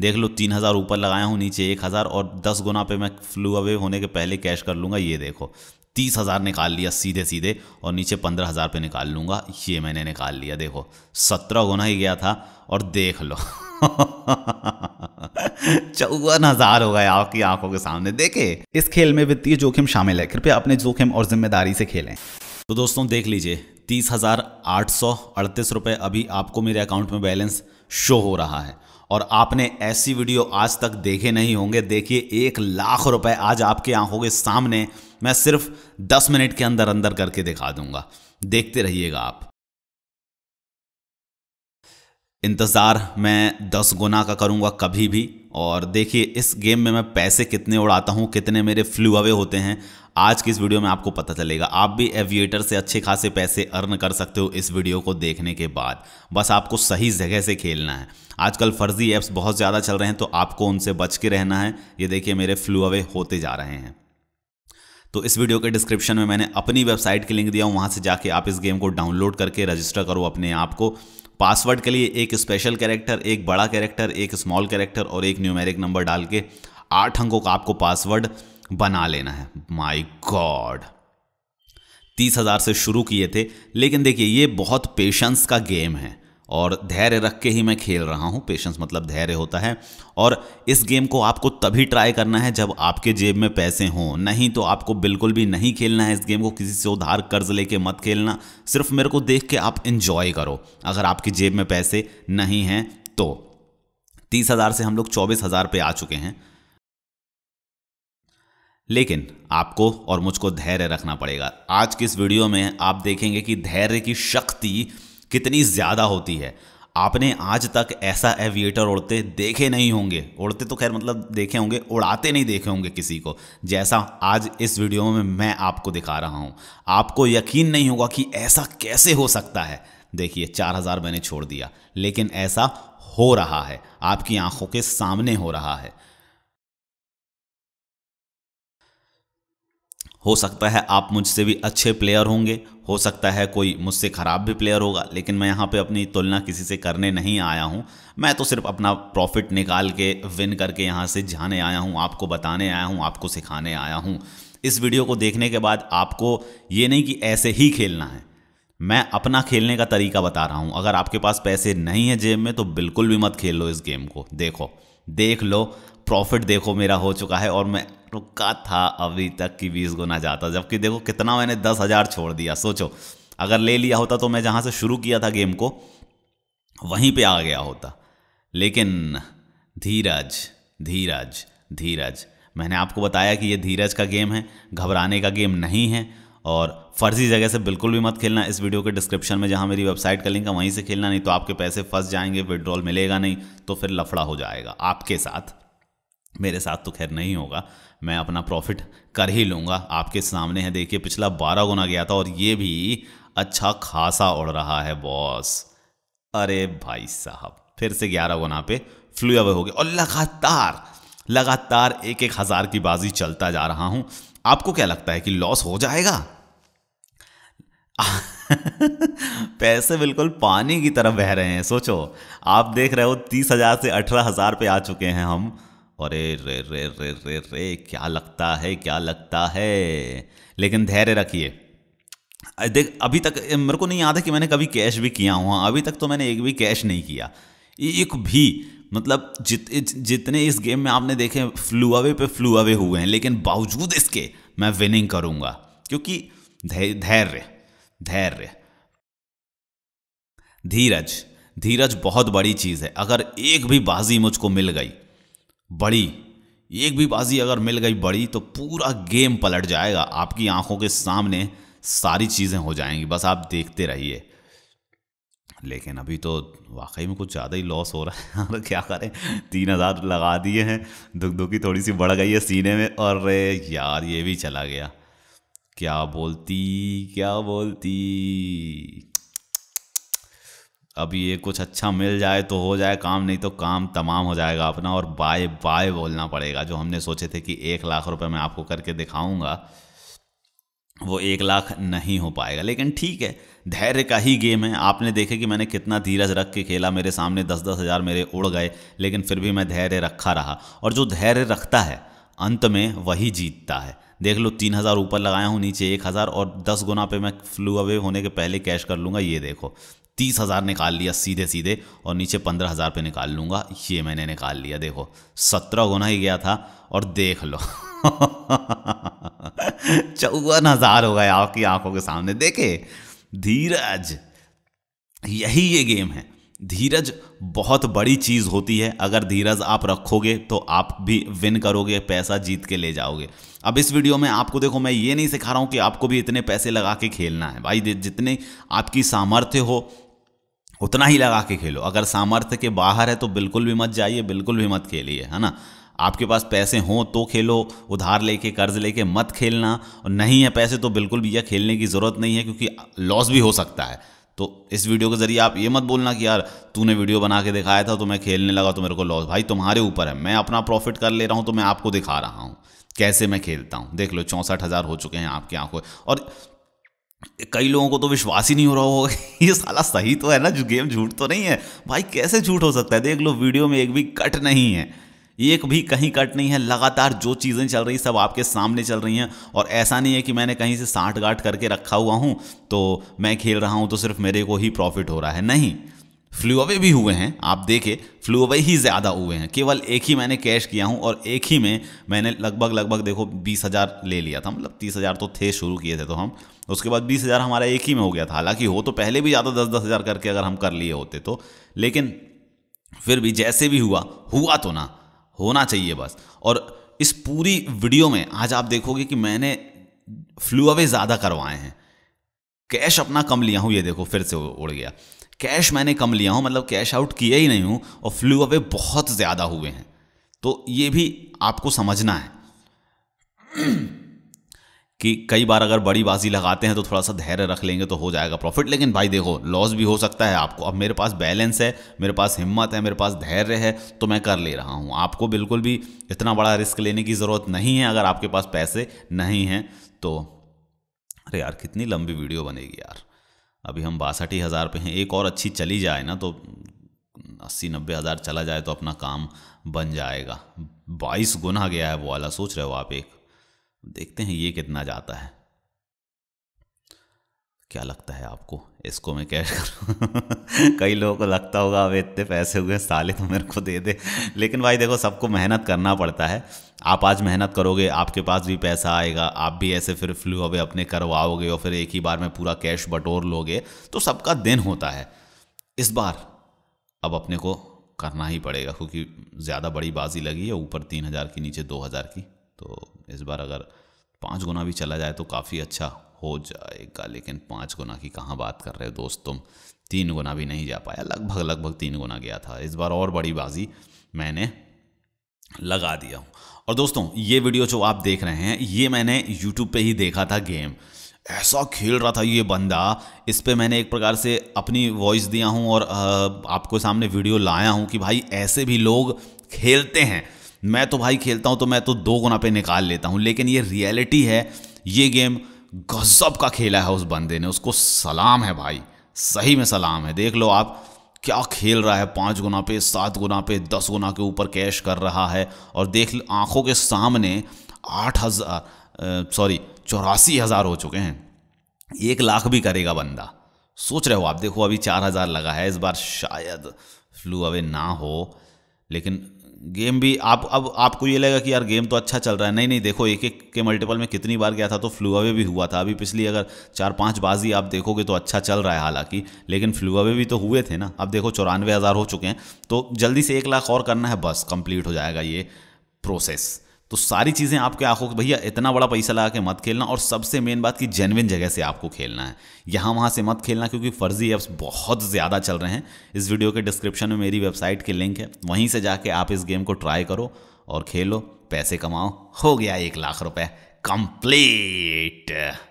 देख लो तीन हज़ार ऊपर लगाया हूँ नीचे एक हज़ार और दस गुना पे मैं फ्लू अवे होने के पहले कैश कर लूँगा ये देखो तीस हज़ार निकाल लिया सीधे सीधे और नीचे पंद्रह हज़ार पे निकाल लूँगा ये मैंने निकाल लिया देखो सत्रह गुना ही गया था और देख लो चौवन हजार हो गए आपकी आंखों के सामने देखे इस खेल में वित्तीय जोखिम शामिल है कृपया अपने जोखिम और जिम्मेदारी से खेलें तो दोस्तों देख लीजिए तीस हजार आठ सौ अड़तीस रुपये अभी आपको मेरे अकाउंट में बैलेंस शो हो रहा है और आपने ऐसी वीडियो आज तक देखे नहीं होंगे देखिए एक लाख रुपए आज आपके आंखों के सामने मैं सिर्फ दस मिनट के अंदर अंदर करके दिखा दूंगा देखते रहिएगा आप इंतज़ार मैं दस गुना का करूंगा कभी भी और देखिए इस गेम में मैं पैसे कितने उड़ाता हूँ कितने मेरे फ्लू अवे होते हैं आज की इस वीडियो में आपको पता चलेगा आप भी एविएटर से अच्छे खासे पैसे अर्न कर सकते हो इस वीडियो को देखने के बाद बस आपको सही जगह से खेलना है आजकल फर्जी ऐप्स बहुत ज़्यादा चल रहे हैं तो आपको उनसे बच के रहना है ये देखिए मेरे फ्लू अवे होते जा रहे हैं तो इस वीडियो के डिस्क्रिप्शन में मैंने अपनी वेबसाइट की लिंक दिया हूँ वहाँ से जाके आप इस गेम को डाउनलोड करके रजिस्टर करो अपने आप को पासवर्ड के लिए एक स्पेशल कैरेक्टर एक बड़ा कैरेक्टर एक स्मॉल कैरेक्टर और एक न्यूमेरिक नंबर डाल के आठ अंकों का आपको पासवर्ड बना लेना है माई गॉड तीस हज़ार से शुरू किए थे लेकिन देखिए ये बहुत पेशेंस का गेम है और धैर्य रख के ही मैं खेल रहा हूँ पेशेंस मतलब धैर्य होता है और इस गेम को आपको तभी ट्राई करना है जब आपके जेब में पैसे हों नहीं तो आपको बिल्कुल भी नहीं खेलना है इस गेम को किसी से उधार कर्ज लेके मत खेलना सिर्फ मेरे को देख के आप इन्जॉय करो अगर आपकी जेब में पैसे नहीं हैं तो तीस हज़ार से हम लोग चौबीस हज़ार पे आ चुके हैं लेकिन आपको और मुझको धैर्य रखना पड़ेगा आज की इस वीडियो में आप देखेंगे कि धैर्य की शक्ति कितनी ज़्यादा होती है आपने आज तक ऐसा एविएटर उड़ते देखे नहीं होंगे उड़ते तो खैर मतलब देखे होंगे उड़ाते नहीं देखे होंगे किसी को जैसा आज इस वीडियो में मैं आपको दिखा रहा हूँ आपको यकीन नहीं होगा कि ऐसा कैसे हो सकता है देखिए चार हज़ार मैंने छोड़ दिया लेकिन ऐसा हो रहा है आपकी आंखों के सामने हो रहा है हो सकता है आप मुझसे भी अच्छे प्लेयर होंगे हो सकता है कोई मुझसे ख़राब भी प्लेयर होगा लेकिन मैं यहाँ पे अपनी तुलना किसी से करने नहीं आया हूँ मैं तो सिर्फ अपना प्रॉफिट निकाल के विन करके यहाँ से जाने आया हूँ आपको बताने आया हूँ आपको सिखाने आया हूँ इस वीडियो को देखने के बाद आपको ये नहीं कि ऐसे ही खेलना है मैं अपना खेलने का तरीका बता रहा हूँ अगर आपके पास पैसे नहीं है जेब में तो बिल्कुल भी मत खेल लो इस गेम को देखो देख लो प्रॉफिट देखो मेरा हो चुका है और मैं रुका था अभी तक कि बीस गुना जाता जबकि देखो कितना मैंने दस हज़ार छोड़ दिया सोचो अगर ले लिया होता तो मैं जहाँ से शुरू किया था गेम को वहीं पे आ गया होता लेकिन धीरज धीरज धीरज मैंने आपको बताया कि ये धीरज का गेम है घबराने का गेम नहीं है और फर्जी जगह से बिल्कुल भी मत खेलना इस वीडियो के डिस्क्रिप्शन में जहाँ मेरी वेबसाइट का लिंक है वहीं से खेलना नहीं तो आपके पैसे फंस जाएंगे विड्रॉल मिलेगा नहीं तो फिर लफड़ा हो जाएगा आपके साथ मेरे साथ तो खैर नहीं होगा मैं अपना प्रॉफिट कर ही लूँगा आपके सामने है देखिए पिछला बारह गुना गया था और ये भी अच्छा खासा उड़ रहा है बॉस अरे भाई साहब फिर से ग्यारह गुना पे फ्लू अवे हो गए और लगातार लगातार एक एक हज़ार की बाजी चलता जा रहा हूँ आपको क्या लगता है कि लॉस हो जाएगा पैसे बिल्कुल पानी की तरफ बह रहे हैं सोचो आप देख रहे हो तीस हजार से अठारह हजार पे आ चुके हैं हम अरे रे रे रे रे रे क्या लगता है क्या लगता है लेकिन धैर्य रखिए देख अभी तक मेरे को नहीं याद है कि मैंने कभी कैश भी किया हुआ अभी तक तो मैंने एक भी कैश नहीं किया एक भी मतलब जित जितने इस गेम में आपने देखे फ्लू अवे पे फ्लू अवे हुए हैं लेकिन बावजूद इसके मैं विनिंग करूंगा क्योंकि धैर्य धैर्य धीरज धीरज बहुत बड़ी चीज़ है अगर एक भी बाजी मुझको मिल गई बड़ी एक भी बाजी अगर मिल गई बड़ी तो पूरा गेम पलट जाएगा आपकी आंखों के सामने सारी चीज़ें हो जाएंगी बस आप देखते रहिए लेकिन अभी तो वाकई में कुछ ज़्यादा ही लॉस हो रहा है और क्या करें तीन हज़ार लगा दिए हैं दुख दुखी थोड़ी सी बढ़ गई है सीने में और रे यार ये भी चला गया क्या बोलती क्या बोलती अब ये कुछ अच्छा मिल जाए तो हो जाए काम नहीं तो काम तमाम हो जाएगा अपना और बाय बाय बोलना पड़ेगा जो हमने सोचे थे कि एक लाख रुपए मैं आपको करके दिखाऊंगा वो एक लाख नहीं हो पाएगा लेकिन ठीक है धैर्य का ही गेम है आपने देखे कि मैंने कितना धीरज रख के खेला मेरे सामने दस दस हज़ार मेरे उड़ गए लेकिन फिर भी मैं धैर्य रखा रहा और जो धैर्य रखता है अंत में वही जीतता है देख लो तीन हज़ार ऊपर लगाया हूँ नीचे एक हज़ार और दस गुना पे मैं फ्लू अवे होने के पहले कैश कर लूँगा ये देखो तीस हज़ार निकाल लिया सीधे सीधे और नीचे पंद्रह हज़ार पे निकाल लूँगा ये मैंने निकाल लिया देखो सत्रह गुना ही गया था और देख लो चौवन हज़ार हो गए आपकी आंखों के सामने देखे धीरज यही ये गेम है धीरज बहुत बड़ी चीज़ होती है अगर धीरज आप रखोगे तो आप भी विन करोगे पैसा जीत के ले जाओगे अब इस वीडियो में आपको देखो मैं ये नहीं सिखा रहा हूँ कि आपको भी इतने पैसे लगा के खेलना है भाई जितने आपकी सामर्थ्य हो उतना ही लगा के खेलो अगर सामर्थ्य के बाहर है तो बिल्कुल भी मत जाइए बिल्कुल भी मत खेलिए है ना आपके पास पैसे हों तो खेलो उधार लेके कर्ज लेके मत खेलना और नहीं है पैसे तो बिल्कुल भी यह खेलने की ज़रूरत नहीं है क्योंकि लॉस भी हो सकता है तो इस वीडियो के ज़रिए आप ये मत बोलना कि यार तूने वीडियो बना के दिखाया था तो मैं खेलने लगा तो मेरे को लॉस भाई तुम्हारे ऊपर है मैं अपना प्रॉफिट कर ले रहा हूँ तो मैं आपको दिखा रहा हूँ कैसे मैं खेलता हूँ देख लो चौंसठ हज़ार हो चुके हैं आपकी आंखों और कई लोगों को तो विश्वास ही नहीं हो रहा होगा ये साला सही तो है ना जो गेम झूठ तो नहीं है भाई कैसे झूठ हो सकता है देख लो वीडियो में एक भी कट नहीं है एक भी कहीं कट नहीं है लगातार जो चीज़ें चल रही सब आपके सामने चल रही हैं और ऐसा नहीं है कि मैंने कहीं से साठ गाठ करके रखा हुआ हूँ तो मैं खेल रहा हूँ तो सिर्फ मेरे को ही प्रॉफिट हो रहा है नहीं फ्लू अवे भी हुए हैं आप देखें फ्लू अवे ही ज़्यादा हुए हैं केवल एक ही मैंने कैश किया हूँ और एक ही में मैंने लगभग लगभग देखो बीस हज़ार ले लिया था मतलब तीस हज़ार तो थे शुरू किए थे तो हम उसके बाद बीस हज़ार हमारा एक ही में हो गया था हालांकि हो तो पहले भी ज़्यादा दस दस हज़ार करके अगर हम कर लिए होते तो लेकिन फिर भी जैसे भी हुआ हुआ तो ना होना चाहिए बस और इस पूरी वीडियो में आज आप देखोगे कि मैंने फ्लू अवे ज़्यादा करवाए हैं कैश अपना कम लिया हूँ ये देखो फिर से उड़ गया कैश मैंने कम लिया हूँ मतलब कैश आउट किया ही नहीं हूँ और फ्लू अवे बहुत ज़्यादा हुए हैं तो ये भी आपको समझना है कि कई बार अगर बड़ी बाजी लगाते हैं तो थोड़ा सा धैर्य रख लेंगे तो हो जाएगा प्रॉफिट लेकिन भाई देखो लॉस भी हो सकता है आपको अब मेरे पास बैलेंस है मेरे पास हिम्मत है मेरे पास धैर्य है तो मैं कर ले रहा हूँ आपको बिल्कुल भी इतना बड़ा रिस्क लेने की ज़रूरत नहीं है अगर आपके पास पैसे नहीं हैं तो अरे यार कितनी लंबी वीडियो बनेगी यार अभी हम बासठ हज़ार पे हैं एक और अच्छी चली जाए ना तो अस्सी नब्बे हज़ार चला जाए तो अपना काम बन जाएगा बाईस गुना गया है वो वाला सोच रहे हो आप एक देखते हैं ये कितना जाता है क्या लगता है आपको इसको मैं कैश करूँ कई लोगों को लगता होगा अब इतने पैसे हुए साले तो मेरे को दे दे लेकिन भाई देखो सबको मेहनत करना पड़ता है आप आज मेहनत करोगे आपके पास भी पैसा आएगा आप भी ऐसे फिर फ्लू अवे अपने करवाओगे और फिर एक ही बार में पूरा कैश बटोर लोगे तो सबका दिन होता है इस बार अब अपने को करना ही पड़ेगा क्योंकि ज़्यादा बड़ी बाजी लगी है ऊपर तीन हज़ार की नीचे दो हज़ार की तो इस बार अगर पाँच गुना भी चला जाए तो काफ़ी अच्छा हो जाएगा लेकिन पाँच गुना की कहाँ बात कर रहे हो दोस्त तुम तीन गुना भी नहीं जा पाया लगभग लगभग तीन गुना गया था इस बार और बड़ी बाजी मैंने लगा दिया हूँ और दोस्तों ये वीडियो जो आप देख रहे हैं ये मैंने यूट्यूब पे ही देखा था गेम ऐसा खेल रहा था ये बंदा इस पर मैंने एक प्रकार से अपनी वॉइस दिया हूँ और आपको सामने वीडियो लाया हूँ कि भाई ऐसे भी लोग खेलते हैं मैं तो भाई खेलता हूँ तो मैं तो दो गुना पे निकाल लेता हूँ लेकिन ये रियलिटी है ये गेम गजब का खेला है उस बंदे ने उसको सलाम है भाई सही में सलाम है देख लो आप क्या खेल रहा है पाँच गुना पे सात गुना पे दस गुना के ऊपर कैश कर रहा है और देख आंखों के सामने आठ हज़ार सॉरी चौरासी हज़ार हो चुके हैं एक लाख भी करेगा बंदा सोच रहे हो आप देखो अभी चार हज़ार लगा है इस बार शायद फ्लू अवे ना हो लेकिन गेम भी आप अब आपको ये लगेगा कि यार गेम तो अच्छा चल रहा है नहीं नहीं देखो एक एक के मल्टीपल में कितनी बार गया था तो अवे भी हुआ था अभी पिछली अगर चार पांच बाजी आप देखोगे तो अच्छा चल रहा है हालांकि लेकिन फ्लू अवे भी तो हुए थे ना अब देखो चौरानवे हज़ार हो चुके हैं तो जल्दी से एक लाख और करना है बस कंप्लीट हो जाएगा ये प्रोसेस तो सारी चीज़ें आपके आंखों भैया इतना बड़ा पैसा लगा के मत खेलना और सबसे मेन बात कि जेनविन जगह से आपको खेलना है यहाँ वहाँ से मत खेलना क्योंकि फर्जी ऐप्स बहुत ज़्यादा चल रहे हैं इस वीडियो के डिस्क्रिप्शन में मेरी वेबसाइट की लिंक है वहीं से जाके आप इस गेम को ट्राई करो और खेलो पैसे कमाओ हो गया एक लाख रुपये कंप्लीट